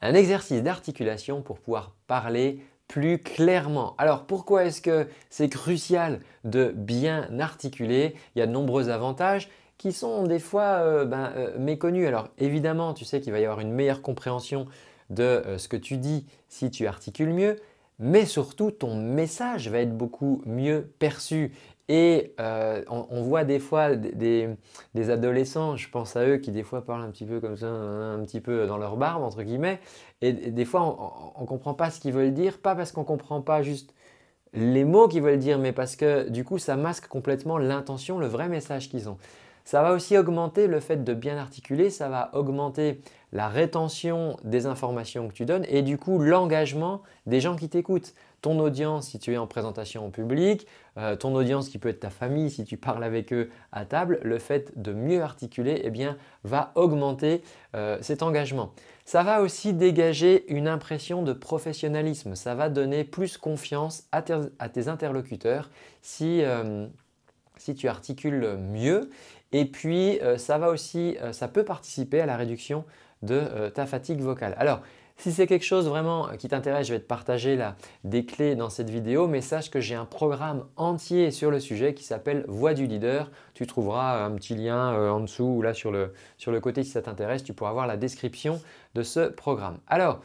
un exercice d'articulation pour pouvoir parler plus clairement. Alors pourquoi est-ce que c'est crucial de bien articuler Il y a de nombreux avantages qui sont des fois euh, ben, euh, méconnus. Alors évidemment, tu sais qu'il va y avoir une meilleure compréhension de euh, ce que tu dis si tu articules mieux, mais surtout ton message va être beaucoup mieux perçu et euh, on, voit des fois des, adolescents, je pense à eux, qui des fois parlent un petit peu comme ça, un, petit peu dans leur barbe, entre guillemets. Et, des fois, on ne comprend pas ce qu'ils veulent dire, pas parce qu'on ne comprend pas juste les mots qu'ils veulent dire, mais parce que du coup, ça masque complètement l'intention, le vrai message qu'ils ont. Ça va aussi augmenter le fait de bien articuler, ça va augmenter la rétention des informations que tu donnes et du coup l'engagement des gens qui t'écoutent. Ton audience si tu es en présentation en public, euh, ton audience qui peut être ta famille si tu parles avec eux à table, le fait de mieux articuler eh bien, va augmenter euh, cet engagement. Ça va aussi dégager une impression de professionnalisme, ça va donner plus confiance à, tes interlocuteurs euh, si, tu articules mieux et puis, ça va aussi, ça peut participer à la réduction de ta fatigue vocale. Alors, si c'est quelque chose vraiment euh, qui t'intéresse, je vais te partager des clés dans cette vidéo, mais sache que j'ai un programme entier sur le sujet qui s'appelle Voix du leader. Tu trouveras euh, un petit lien euh, en dessous ou là sur le, côté si ça t'intéresse, tu pourras voir la description de ce programme. Alors,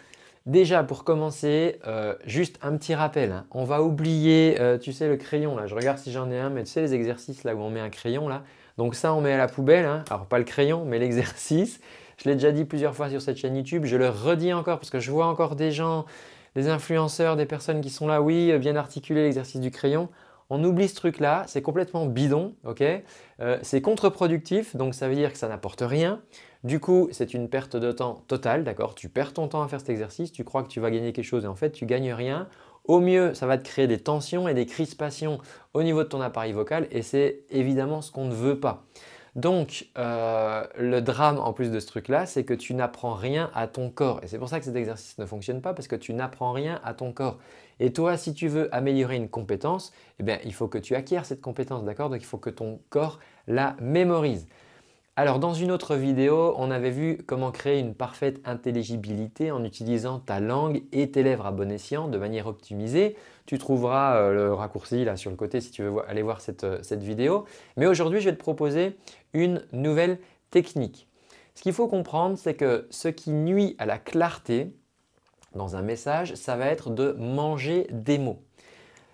Déjà, pour commencer, juste un petit rappel. Hein. On va oublier, tu sais, le crayon là. Je regarde si j'en ai un, mais tu sais, les exercices là où on met un crayon là. Donc ça, on met à la poubelle. Hein. Alors, pas le crayon, mais l'exercice. Je l'ai déjà dit plusieurs fois sur cette chaîne YouTube, je le redis encore parce que je vois encore des gens, des influenceurs, des personnes qui sont là, oui, bien euh, articuler l'exercice du crayon. On oublie ce truc-là, c'est complètement bidon, ok euh, C'est contre-productif, donc ça veut dire que ça n'apporte rien. Du coup, c'est une perte de temps totale, d'accord Tu perds ton temps à faire cet exercice, tu crois que tu vas gagner quelque chose et en fait, tu gagnes rien. Au mieux, ça va te créer des tensions et des crispations au niveau de ton appareil vocal et c'est évidemment ce qu'on ne veut pas. Donc, euh, le drame en plus de ce truc-là, c'est que tu n'apprends rien à ton corps. Et c'est pour ça que cet exercice ne fonctionne pas, parce que tu n'apprends rien à ton corps. Et toi, si tu veux améliorer une compétence, eh il faut que tu acquières cette compétence, d'accord Donc, il faut que ton corps la mémorise. Alors dans une autre vidéo, on avait vu comment créer une parfaite intelligibilité en utilisant ta langue et tes lèvres à bon escient de manière optimisée. Tu trouveras euh, le raccourci là sur le côté si tu veux aller voir cette, euh, cette vidéo. Mais aujourd'hui, je vais te proposer une nouvelle technique. Ce qu'il faut comprendre, c'est que ce qui nuit à la clarté dans un message, ça va être de manger des mots.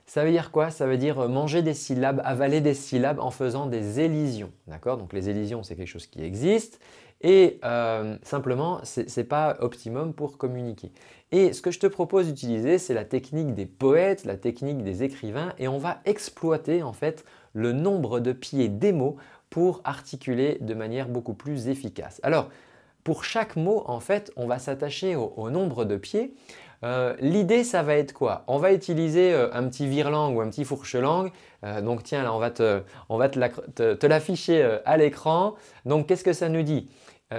Ça veut dire quoi Ça veut dire euh, manger des syllabes, avaler des syllabes en faisant des élisions. D'accord Donc les élisions, c'est quelque chose qui existe. Et euh, simplement, ce n'est pas optimum pour communiquer. Et ce que je te propose d'utiliser, c'est la technique des poètes, la technique des écrivains, et on va exploiter en fait le nombre de pieds des mots pour articuler de manière beaucoup plus efficace. Alors, pour chaque mot, en fait, on va s'attacher au nombre de pieds. Euh, l'idée, ça va être quoi On va utiliser euh, un petit virelangue ou un petit fourche euh, donc tiens, là, on va te, l'afficher à l'écran. Donc qu'est-ce que ça nous dit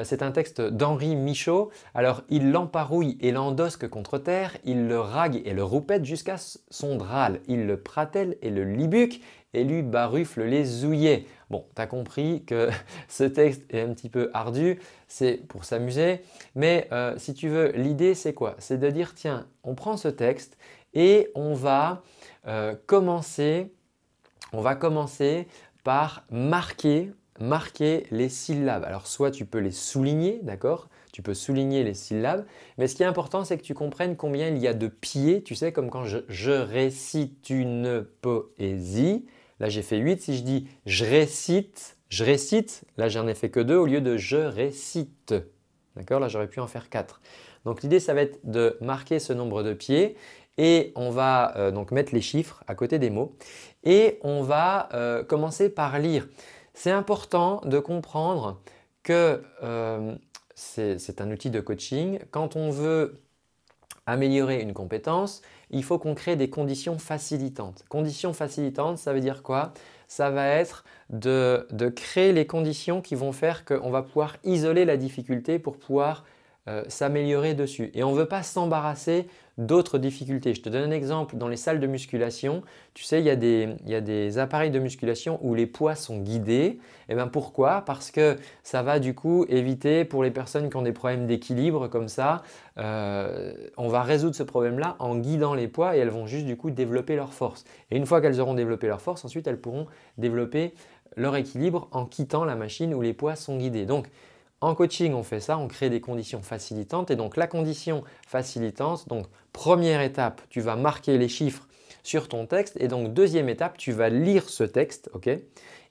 c'est un texte d'Henri Michaud. Alors, il l'emparouille et l'endosque contre terre, il le rague et le roupette jusqu'à son drale, il le pratelle et le libuque, et lui Barufle les ouillets. Bon, tu as compris que ce texte est un petit peu ardu, c'est pour s'amuser, mais euh, si tu veux, l'idée c'est quoi C'est de dire, tiens, on prend ce texte et on va euh, commencer, on va commencer par marquer, marquer les syllabes. Alors soit tu peux les souligner, d'accord tu peux souligner les syllabes. Mais ce qui est important, c'est que tu comprennes combien il y a de pieds. Tu sais, comme quand je récite une poésie, Là, j'ai fait 8. Si je dis je récite, je récite, là, j'en ai fait que 2 au lieu de je récite. D'accord Là, j'aurais pu en faire 4. Donc, l'idée, ça va être de marquer ce nombre de pieds et on va euh, donc mettre les chiffres à côté des mots et on va euh, commencer par lire. C'est important de comprendre que euh, c'est un outil de coaching. Quand on veut améliorer une compétence, il faut qu'on crée des conditions facilitantes. Conditions facilitantes, ça veut dire quoi Ça va être de, créer les conditions qui vont faire qu'on va pouvoir isoler la difficulté pour pouvoir euh, s'améliorer dessus. Et on ne veut pas s'embarrasser d'autres difficultés. Je te donne un exemple. Dans les salles de musculation, tu sais, il y a des, appareils de musculation où les poids sont guidés. Et eh ben, pourquoi Parce que ça va du coup éviter pour les personnes qui ont des problèmes d'équilibre comme ça, euh, on va résoudre ce problème-là en guidant les poids et elles vont juste du coup développer leur force. Et une fois qu'elles auront développé leur force, ensuite elles pourront développer leur équilibre en quittant la machine où les poids sont guidés. Donc en coaching, on fait ça, on crée des conditions facilitantes. Et donc la condition facilitante, donc première étape, tu vas marquer les chiffres sur ton texte. Et donc deuxième étape, tu vas lire ce texte, ok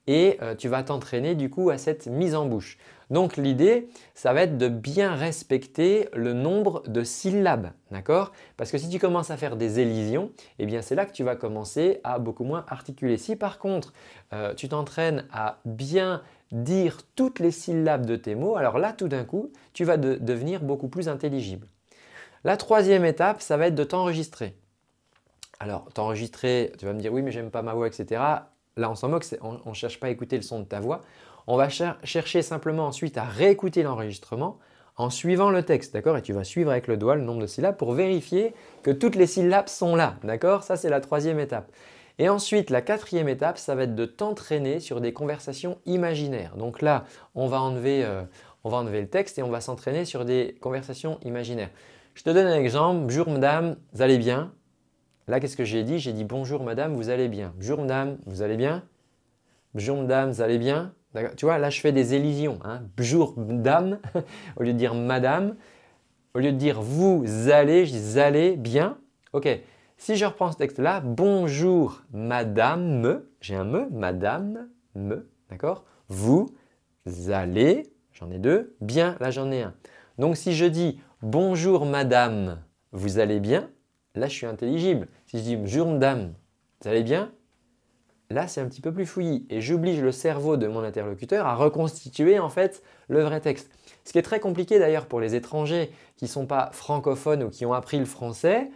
Et euh, tu vas t'entraîner du coup à cette mise en bouche. Donc l'idée, ça va être de bien respecter le nombre de syllabes, d'accord Parce que si tu commences à faire des élisions, eh bien c'est là que tu vas commencer à beaucoup moins articuler. Si par contre, euh, tu t'entraînes à bien dire toutes les syllabes de tes mots, alors là, tout d'un coup, tu vas devenir beaucoup plus intelligible. La troisième étape, ça va être de t'enregistrer. Alors, t'enregistrer, tu vas me dire oui, mais j'aime pas ma voix, etc. Là, on s'en moque, on ne cherche pas à écouter le son de ta voix. On va chercher simplement ensuite à réécouter l'enregistrement en suivant le texte, d'accord Et tu vas suivre avec le doigt le nombre de syllabes pour vérifier que toutes les syllabes sont là, d'accord Ça, c'est la troisième étape. Et ensuite, la quatrième étape, ça va être de t'entraîner sur des conversations imaginaires. Donc là, on va enlever, euh, on va enlever le texte et on va s'entraîner sur des conversations imaginaires. Je te donne un exemple. Bonjour madame, vous allez bien Là, qu'est-ce que j'ai dit J'ai dit bonjour madame, vous allez bien. Bonjour madame, vous allez bien Bonjour madame, vous allez bien Tu vois, là, je fais des élisions. Hein. bonjour madame, au lieu de dire madame. Au lieu de dire vous allez, je dis allez bien. Ok, si je reprends ce texte-là, bonjour madame, me, j'ai un me, madame, me, d'accord Vous allez, j'en ai deux, bien, là j'en ai un. Donc si je dis bonjour madame, vous allez bien, là je suis intelligible. Si je dis bonjour madame, vous allez bien, là c'est un petit peu plus fouillis et j'oblige le cerveau de mon interlocuteur à reconstituer en fait le vrai texte. Ce qui est très compliqué d'ailleurs pour les étrangers qui ne sont pas francophones ou qui ont appris le français,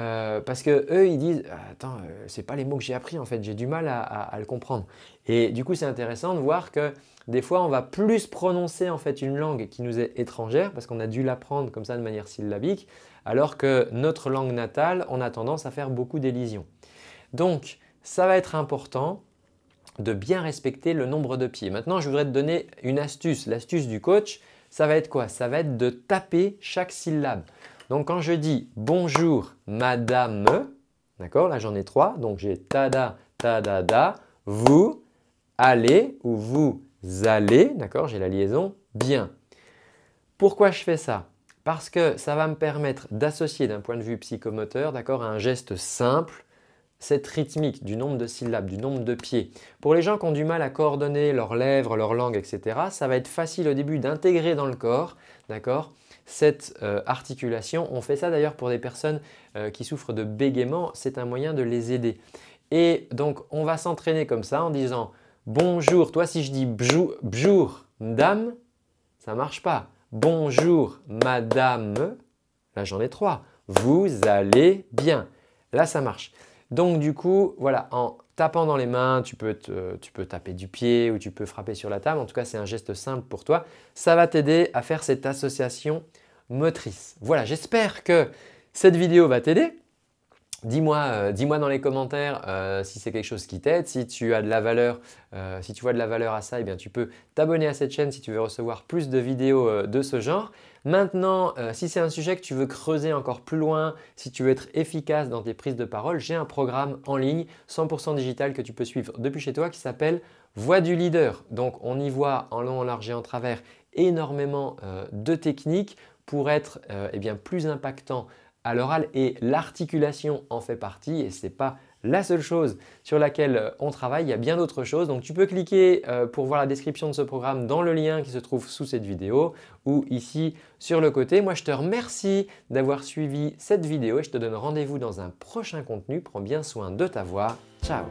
euh, parce que eux, ils disent ah, attends, euh, c'est pas les mots que j'ai appris en fait, j'ai du mal à, le comprendre. Et du coup, c'est intéressant de voir que des fois, on va plus prononcer en fait une langue qui nous est étrangère parce qu'on a dû l'apprendre comme ça de manière syllabique, alors que notre langue natale, on a tendance à faire beaucoup d'élisions. Donc, ça va être important de bien respecter le nombre de pieds. Maintenant, je voudrais te donner une astuce. L'astuce du coach, ça va être quoi Ça va être de taper chaque syllabe. Donc quand je dis bonjour madame, d'accord, là j'en ai trois, donc j'ai tada, tada, da, vous allez ou vous allez, d'accord, j'ai la liaison bien. Pourquoi je fais ça Parce que ça va me permettre d'associer d'un point de vue psychomoteur, d'accord, à un geste simple, cette rythmique du nombre de syllabes, du nombre de pieds. Pour les gens qui ont du mal à coordonner leurs lèvres, leur langue, etc., ça va être facile au début d'intégrer dans le corps, d'accord, cette euh, articulation. On fait ça d'ailleurs pour des personnes euh, qui souffrent de bégaiement, c'est un moyen de les aider. Et donc on va s'entraîner comme ça en disant bonjour, toi si je dis bonjour dame », ça marche pas. Bonjour madame, là j'en ai trois. Vous allez bien. Là ça marche. Donc du coup, voilà, en tapant dans les mains, tu peux, taper du pied ou tu peux frapper sur la table. En tout cas, c'est un geste simple pour toi. Ça va t'aider à faire cette association motrice. Voilà, j'espère que cette vidéo va t'aider. Euh, dis-moi dans les commentaires euh, si c'est quelque chose qui t'aide, si tu as de la valeur, euh, si tu vois de la valeur à ça, eh bien tu peux t'abonner à cette chaîne si tu veux recevoir plus de vidéos de ce genre. Maintenant, si c'est un sujet que tu veux creuser encore plus loin, si tu veux être efficace dans tes prises de parole, j'ai un programme en ligne 100% digital que tu peux suivre depuis chez toi qui s'appelle Voix du leader. Donc on y voit en long, en large et en travers énormément de techniques pour être eh bien, plus impactant à l'oral et l'articulation en fait partie et ce n'est pas la seule chose sur laquelle euh, on travaille, il y a bien d'autres choses. Donc tu peux cliquer euh, pour voir la description de ce programme dans le lien qui se trouve sous cette vidéo ou ici sur le côté. Moi je te remercie d'avoir suivi cette vidéo et je te donne rendez-vous dans un prochain contenu. Prends bien soin de ta voix. Ciao